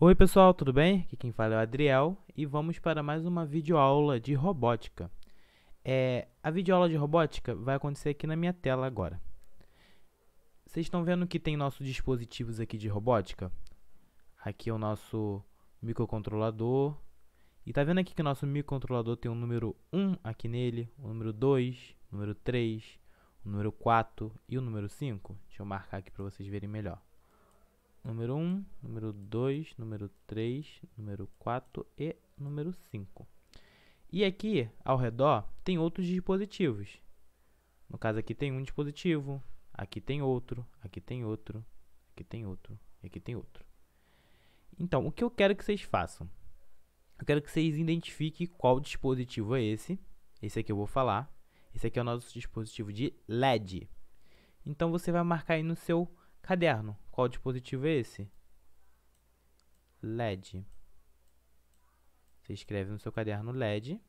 Oi pessoal, tudo bem? Aqui quem fala é o Adriel e vamos para mais uma videoaula de robótica. É, a videoaula de robótica vai acontecer aqui na minha tela agora. Vocês estão vendo que tem nossos dispositivos aqui de robótica? Aqui é o nosso microcontrolador. E tá vendo aqui que o nosso microcontrolador tem o um número 1 aqui nele, o um número 2, o um número 3, o número 4 e o número 5? Deixa eu marcar aqui para vocês verem melhor. Número 1, número 2, número 3, número 4 e número 5. E aqui, ao redor, tem outros dispositivos. No caso aqui tem um dispositivo, aqui tem outro, aqui tem outro, aqui tem outro e aqui tem outro. Então, o que eu quero que vocês façam? Eu quero que vocês identifiquem qual dispositivo é esse. Esse aqui eu vou falar. Esse aqui é o nosso dispositivo de LED. Então, você vai marcar aí no seu caderno qual dispositivo é esse. LED. Você escreve no seu caderno LED.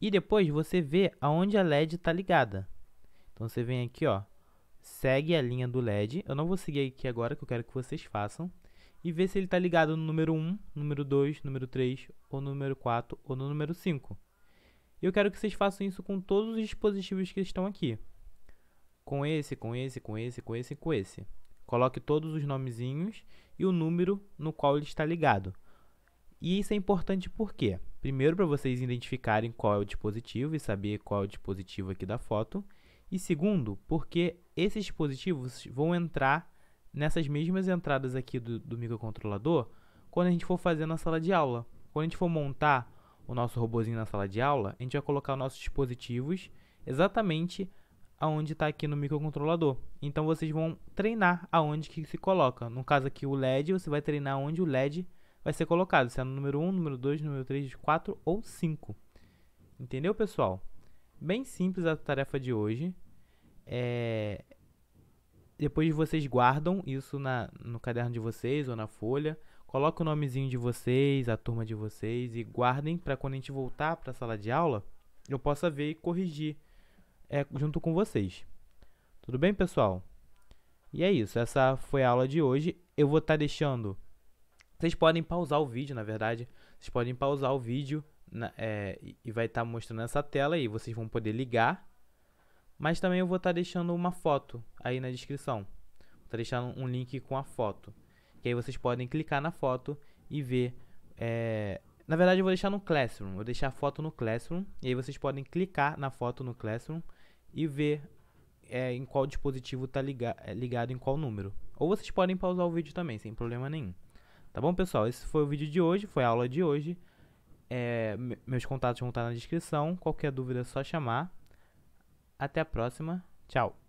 E depois você vê aonde a LED está ligada. Então você vem aqui, ó, segue a linha do LED. Eu não vou seguir aqui agora, que eu quero que vocês façam. E ver se ele está ligado no número 1, número 2, número 3, ou no número 4, ou no número 5. E eu quero que vocês façam isso com todos os dispositivos que estão aqui. Com esse, com esse, com esse, com esse e com esse. Coloque todos os nomezinhos e o número no qual ele está ligado. E isso é importante por quê? Primeiro, para vocês identificarem qual é o dispositivo e saber qual é o dispositivo aqui da foto. E segundo, porque esses dispositivos vão entrar nessas mesmas entradas aqui do, do microcontrolador quando a gente for fazer na sala de aula. Quando a gente for montar o nosso robozinho na sala de aula, a gente vai colocar os nossos dispositivos exatamente aonde está aqui no microcontrolador. Então vocês vão treinar aonde que se coloca. No caso aqui o LED, você vai treinar onde o LED vai ser colocado, se é no número 1, número 2, número 3, 4 ou 5. Entendeu, pessoal? Bem simples a tarefa de hoje. É... Depois vocês guardam isso na, no caderno de vocês ou na folha. Coloca o nomezinho de vocês, a turma de vocês e guardem para quando a gente voltar para a sala de aula, eu possa ver e corrigir é, junto com vocês. Tudo bem, pessoal? E é isso, essa foi a aula de hoje. Eu vou estar tá deixando. Vocês podem pausar o vídeo, na verdade. Vocês podem pausar o vídeo na, é, e vai estar tá mostrando essa tela aí. Vocês vão poder ligar. Mas também eu vou estar tá deixando uma foto aí na descrição. Vou estar tá deixando um link com a foto. Que aí vocês podem clicar na foto e ver. É... Na verdade, eu vou deixar no Classroom. Eu vou deixar a foto no Classroom. E aí vocês podem clicar na foto no Classroom e ver é, em qual dispositivo está liga é, ligado em qual número. Ou vocês podem pausar o vídeo também, sem problema nenhum. Tá bom, pessoal? Esse foi o vídeo de hoje, foi a aula de hoje. É, meus contatos vão estar na descrição. Qualquer dúvida é só chamar. Até a próxima. Tchau.